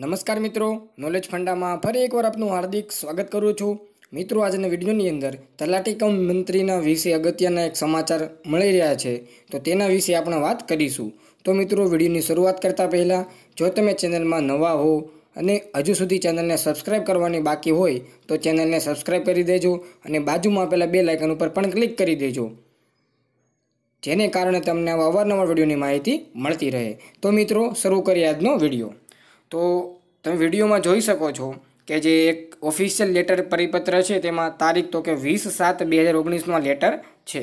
નમસ્કાર મિત્રો નોલેજ ફંડામાં ફરી એકવાર આપનું હાર્દિક સ્વાગત કરું છું મિત્રો આજના વિડીયોની અંદર તલાટી કમ મંત્રીના વિશે અગત્યના એક સમાચાર મળી રહ્યા છે તો તેના વિશે આપણે વાત કરીશું તો મિત્રો વિડીયોની શરૂઆત કરતાં પહેલાં જો તમે ચેનલમાં નવા હો અને હજુ સુધી ચેનલને સબસ્ક્રાઇબ કરવાની બાકી હોય તો ચેનલને સબસ્ક્રાઇબ કરી દેજો અને બાજુમાં આપેલા બે લાઇકન ઉપર પણ ક્લિક કરી દેજો જેને કારણે તમને આવા અવારનવાર વિડીયોની માહિતી મળતી રહે તો મિત્રો શરૂ કરીએ આજનો વિડીયો તો તમે વિડીયોમાં જોઈ શકો છો કે જે એક ઓફિશિયલ લેટર પરિપત્ર છે તેમાં તારીખ તો કે વીસ સાત બે હજાર ઓગણીસનો લેટર છે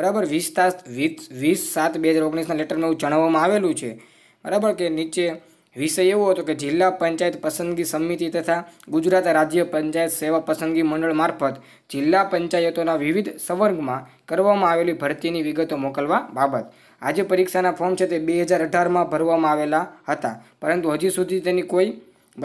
બરાબર વીસ તાસ વીસ વીસ સાત બે હજાર ઓગણીસના લેટરમાં એવું જણાવવામાં આવેલું છે બરાબર કે નીચે વિષય એવો હતો કે જિલ્લા પંચાયત પસંદગી સમિતિ તથા ગુજરાત રાજ્ય પંચાયત સેવા પસંદગી મંડળ મારફત જિલ્લા પંચાયતોના વિવિધ સંવર્ગમાં કરવામાં આવેલી ભરતીની વિગતો મોકલવા બાબત આજે પરીક્ષાના ફોર્મ છે તે બે હજાર અઢારમાં ભરવામાં આવેલા હતા પરંતુ હજી સુધી તેની કોઈ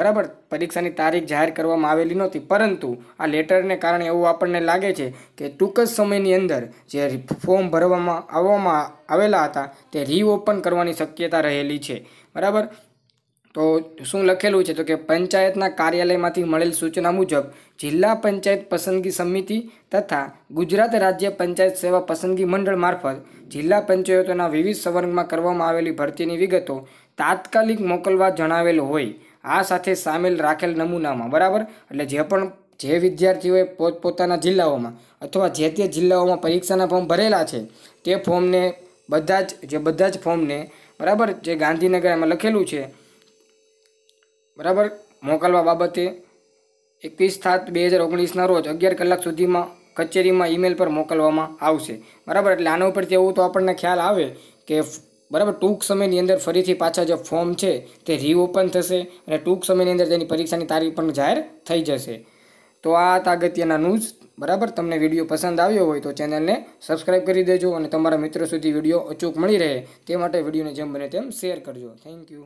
બરાબર પરીક્ષાની તારીખ જાહેર કરવામાં આવેલી નહોતી પરંતુ આ લેટરને કારણે એવું આપણને લાગે છે કે ટૂંક જ સમયની અંદર જે ફોર્મ ભરવામાં આવવામાં આવેલા હતા તે રીઓપન કરવાની શક્યતા રહેલી છે બરાબર તો શું લખેલું છે તો કે પંચાયતના કાર્યાલયમાંથી મળેલ સૂચના મુજબ જિલ્લા પંચાયત પસંદગી સમિતિ તથા ગુજરાત રાજ્ય પંચાયત સેવા પસંદગી મંડળ મારફત જિલ્લા પંચાયતોના વિવિધ સંવર્ગમાં કરવામાં આવેલી ભરતીની વિગતો તાત્કાલિક મોકલવા જણાવેલ હોય આ સાથે સામેલ રાખેલ નમૂનામાં બરાબર એટલે જે પણ જે વિદ્યાર્થીઓએ પોતપોતાના જિલ્લાઓમાં અથવા જે તે જિલ્લાઓમાં પરીક્ષાના ફોર્મ ભરેલા છે તે ફોર્મને બધા જ જે બધા જ ફોર્મને બરાબર જે ગાંધીનગર એમાં લખેલું છે બરાબર મોકલવા બાબતે એકવીસ સાત બે હજાર ઓગણીસના રોજ અગિયાર કલાક સુધીમાં કચેરીમાં ઈમેલ પર મોકલવામાં આવશે બરાબર એટલે આના ઉપરથી એવું તો આપણને ખ્યાલ આવે કે બરાબર ટૂંક સમયની અંદર ફરીથી પાછા જે ફોર્મ છે તે રીઓપન થશે અને ટૂંક સમયની અંદર તેની પરીક્ષાની તારીખ પણ જાહેર થઈ જશે તો આ હતા અગત્યના ન્યૂઝ બરાબર તમને વિડીયો પસંદ આવ્યો હોય તો ચેનલને સબસ્ક્રાઈબ કરી દેજો અને તમારા મિત્રો સુધી વિડીયો અચૂક મળી રહે તે માટે વિડીયોને જેમ બને તેમ શેર કરજો થેન્ક યુ